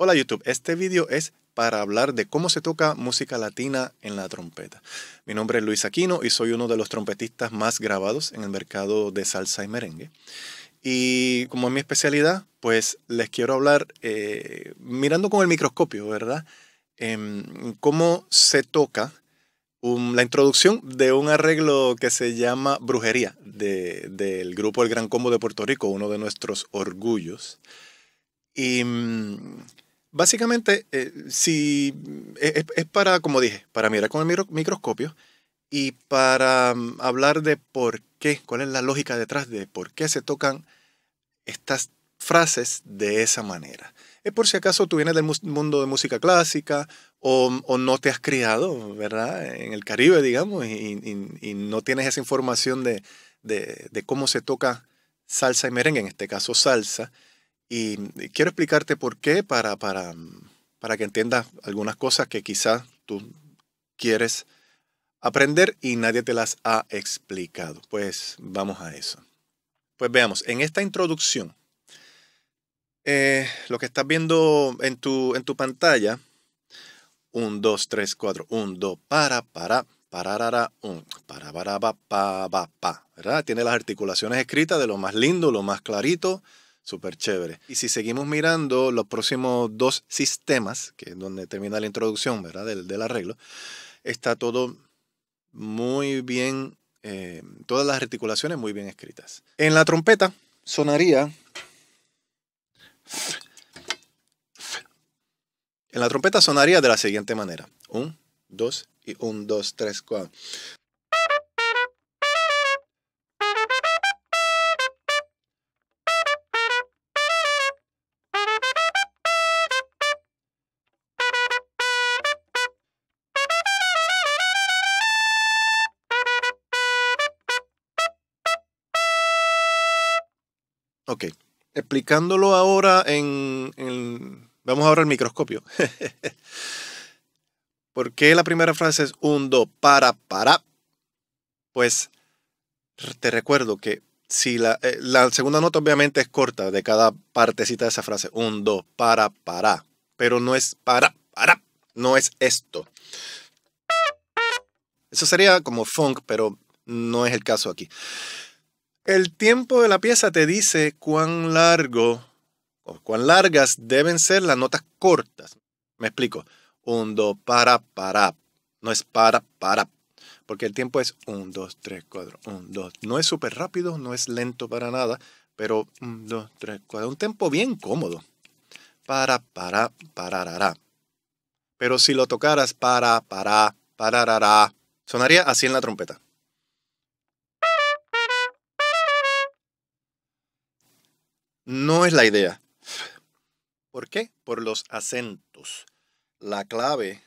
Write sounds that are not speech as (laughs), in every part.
Hola YouTube, este video es para hablar de cómo se toca música latina en la trompeta. Mi nombre es Luis Aquino y soy uno de los trompetistas más grabados en el mercado de salsa y merengue. Y como es mi especialidad, pues les quiero hablar eh, mirando con el microscopio, ¿verdad? Eh, cómo se toca la introducción de un arreglo que se llama Brujería, del grupo El Gran Combo de Puerto Rico, uno de nuestros orgullos. Y mm, Básicamente, eh, si, eh, es, para, como dije, para mirar con el microscopio y para mm, hablar de por qué, cuál es la lógica detrás de por qué se tocan estas frases de esa manera. Es por si acaso tú vienes del mundo de música clásica o, no te has criado, ¿verdad? En el Caribe, digamos, y, no tienes esa información de, cómo se toca salsa y merengue, en este caso salsa. Y mm, quiero explicarte por qué para, para, mm, para que entiendas algunas cosas que quizás tú quieres aprender y nadie te las ha explicado. Pues vamos a eso. Pues veamos, en esta introducción, eh, lo que estás viendo en tu, en tu pantalla, 1, 2, 3, 4, 1, 2, para, para, para, un, para, para, pa, pa, ¿verdad? Tiene las articulaciones escritas de lo más lindo, lo más clarito, Súper chévere. Y si seguimos mirando los próximos dos sistemas, que es donde termina la introducción ¿verdad? Del, arreglo, está todo muy bien, eh, todas las articulaciones muy bien escritas. En la trompeta sonaría... En la trompeta sonaría de la siguiente manera. Un, dos y un, dos, tres, cuatro. Ok. Explicándolo ahora en, Vamos ahora al microscopio. (laughs) ¿Por qué la primera frase es un, do, para, para? Pues te recuerdo que si la, eh, la, segunda nota obviamente es corta de cada partecita de esa frase, un, do, para, para, pero no es para, para, no es esto. Eso sería como funk, pero no es el caso aquí. El tiempo de la pieza te dice cuán largo o cuán largas deben ser las notas cortas. Me explico. Un, do para, para. No es para, para. Porque el tiempo es un, dos, tres, cuatro. Un, dos. No es súper rápido, no es lento para nada, pero un, 2, 3, 4. Un tiempo bien cómodo. Para, para, para. Pero si lo tocaras para, para, para, sonaría así en la trompeta. No es la idea. ¿Por qué? Por los acentos. La clave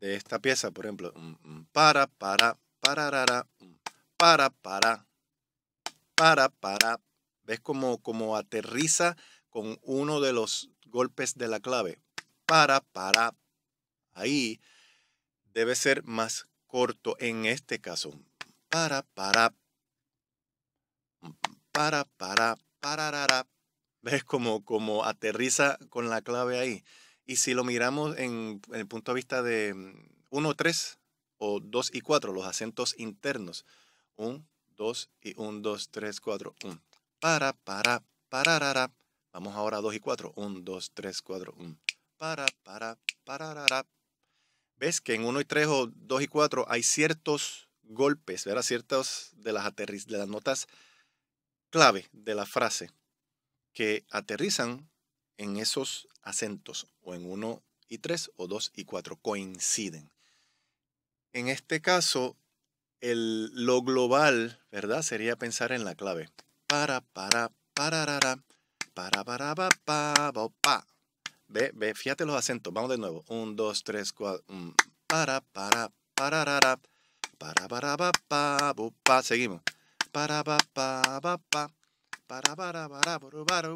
de esta pieza, por ejemplo, mm, mm, para, para, para, para, mm, para, para, para, para. ¿Ves cómo, aterriza con uno de los golpes de la clave? Para, para. Ahí debe ser más corto en este caso. Para, para, para, para, para, para, para. ¿Ves? Como, como aterriza con la clave ahí. Y si lo miramos en, el punto de vista de 1, mm, 3 o 2 y 4, los acentos internos. 1, 2 y 1, 2, 3, 4, 1. Para, para, para, Vamos ahora a 2 y 4. 1, 2, 3, 4, 1. Para, para, para, Ves que en 1 y 3 o 2 y 4 hay ciertos golpes, ¿verdad? Ciertos de las, de las notas clave de la frase que aterrizan en esos acentos, o en 1 y 3, o 2 y 4, coinciden. En este caso, el, lo global, ¿verdad? Sería pensar en la clave. Para, para, para para, para, para, pa, pa, Ve, ve, fíjate los acentos. Vamos de nuevo. 1, 2, 3, 4. Para, para, para para, para, pa, para Seguimos. Para, pa, pa, pa, pa para para para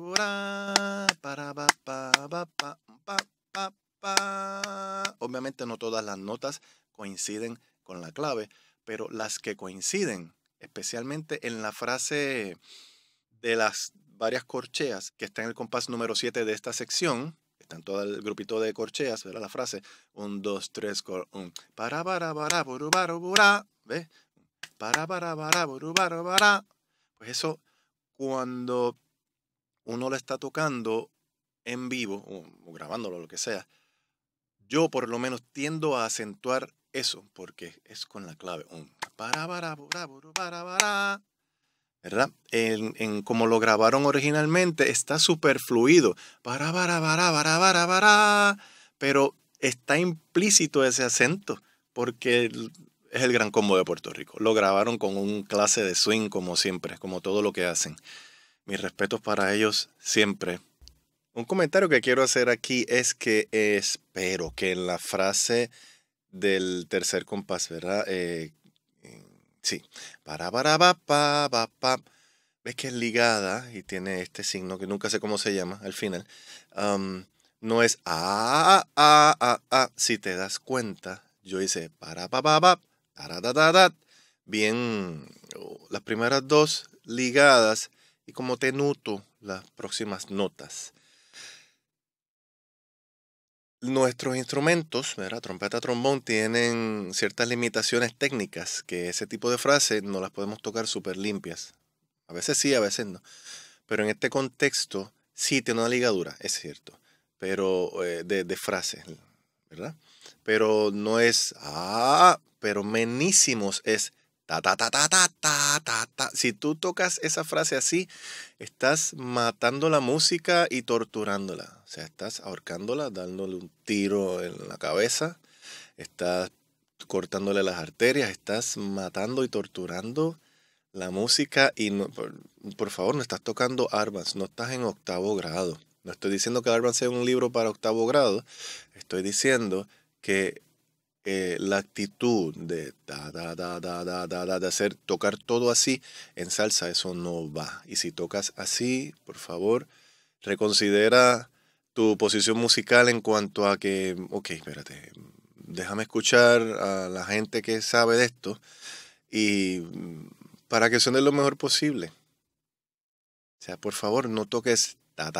Obviamente no todas las notas coinciden con la clave, pero las que coinciden, especialmente en la frase de las varias corcheas que está en el compás número 7 de esta sección, en todo el grupito de corcheas, ¿verdad? La frase, un, dos, 3, cor, un, para, para, para, para, ¿ves? Para, para, para, buru, Pues eso cuando uno la está tocando en vivo, o grabándolo, lo que sea, yo por lo menos tiendo a acentuar eso, porque es con la clave. ¿Verdad? En, en como lo grabaron originalmente, está superfluido. Pero está implícito ese acento, porque es el gran combo de Puerto Rico. Lo grabaron con un clase de swing como siempre, como todo lo que hacen. Mis respetos para ellos siempre. Un comentario que quiero hacer aquí es que espero que en la frase del tercer compás, ¿verdad? Eh, eh, sí, para, para, pa, pa, pa, ves que es ligada y tiene este signo que nunca sé cómo se llama al final. Um, no es a, ah, a, ah, a, ah, a, Si te das cuenta, yo hice para, pa, pa, pa, bien las primeras dos ligadas y como tenuto las próximas notas. Nuestros instrumentos, trompeta, trombón, tienen ciertas limitaciones técnicas que ese tipo de frases no las podemos tocar súper limpias. A veces sí, a veces no. Pero en este contexto sí tiene una ligadura, es cierto, pero eh, de, frase frases, ¿verdad? Pero no es ah, pero menísimos es ta ta ta ta ta ta ta ta. Si tú tocas esa frase así, estás matando la música y torturándola. O sea, estás ahorcándola, dándole un tiro en la cabeza, estás cortándole las arterias, estás matando y torturando la música y por, favor no estás tocando Arvans, no estás en octavo grado. No estoy diciendo que Arvans sea un libro para octavo grado, estoy diciendo que la actitud de da, da, da, da, da, de hacer, tocar todo así, en salsa eso no va. Y si tocas así, por favor, reconsidera tu posición musical en cuanto a que, ok, espérate, déjame escuchar a la gente que sabe de esto y para que suene lo mejor posible. O sea, por favor, no toques ta,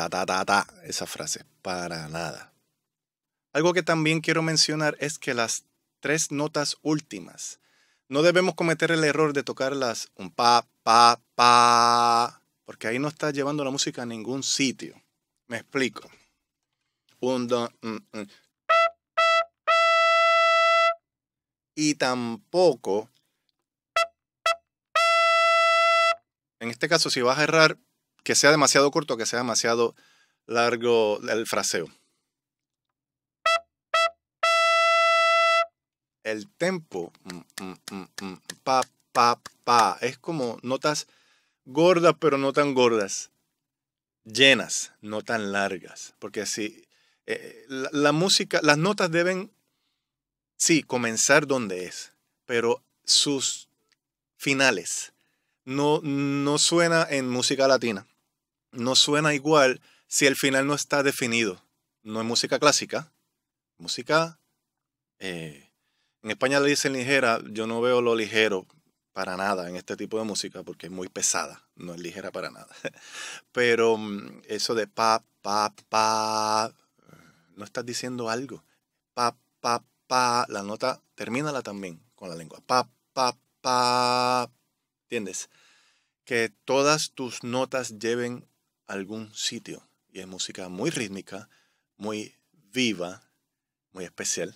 esa frase, para nada. Algo que también quiero mencionar es que las tres notas últimas. No debemos cometer el error de tocarlas un pa, pa, pa, porque ahí no está llevando la música a ningún sitio. Me explico. Un, do, Y tampoco, en este caso, si vas a errar, que sea demasiado corto, que sea demasiado largo el fraseo. el tempo, mm, mm, mm, pa, pa, pa, es como notas gordas pero no tan gordas, llenas, no tan largas, porque así eh, la, música, las notas deben, sí, comenzar donde es, pero sus finales no, no suena en música latina, no suena igual si el final no está definido, no es música clásica, música eh, en España le dicen ligera, yo no veo lo ligero para nada en este tipo de música porque es muy pesada, no es ligera para nada. (laughs) Pero mm, eso de pa, pa, pa, eh, no estás diciendo algo. Pa, pa, pa, la nota, termínala también con la lengua. Pa, pa, pa, ¿entiendes? Que todas tus notas lleven algún sitio. Y es música muy rítmica, muy viva, muy especial.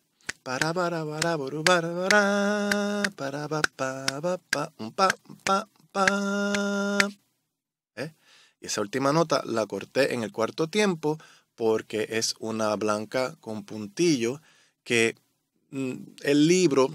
Para para para para para Y esa última nota la corté en el cuarto tiempo porque es una blanca con puntillo que mm, el libro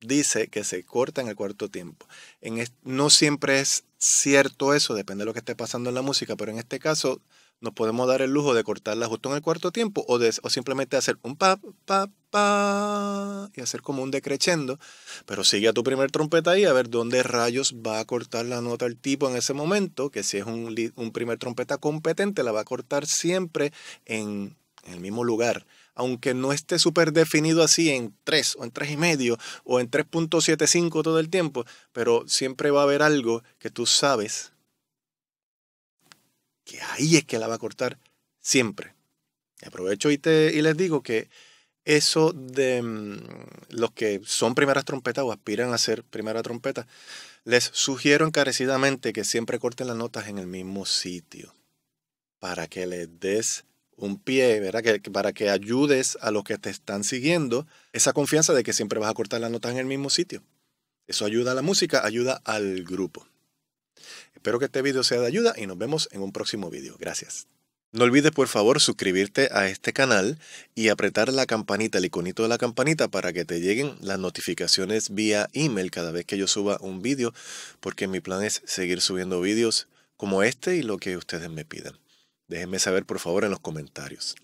dice que se corta en el cuarto tiempo. En no siempre es cierto eso, depende de lo que esté pasando en la música, pero en este caso nos podemos dar el lujo de cortarla justo en el cuarto tiempo o, de, o simplemente hacer un pa, pa, pa y hacer como un decrescendo. pero sigue a tu primer trompeta ahí a ver dónde rayos va a cortar la nota el tipo en ese momento, que si es un, un primer trompeta competente la va a cortar siempre en, el mismo lugar. Aunque no esté súper definido así en 3 o en 3 y medio o en 3.75 todo el tiempo, pero siempre va a haber algo que tú sabes que ahí es que la va a cortar siempre. aprovecho y, te, les digo que eso de mm, los que son primeras trompetas o aspiran a ser primera trompeta, les sugiero encarecidamente que siempre corten las notas en el mismo sitio para que les des un pie, ¿verdad? Que, para que ayudes a los que te están siguiendo esa confianza de que siempre vas a cortar las notas en el mismo sitio. Eso ayuda a la música, ayuda al grupo. Espero que este video sea de ayuda y nos vemos en un próximo video. Gracias. No olvides por favor suscribirte a este canal y apretar la campanita, el iconito de la campanita para que te lleguen las notificaciones vía email cada vez que yo suba un video, porque mi plan es seguir subiendo videos como este y lo que ustedes me pidan. Déjenme saber por favor en los comentarios.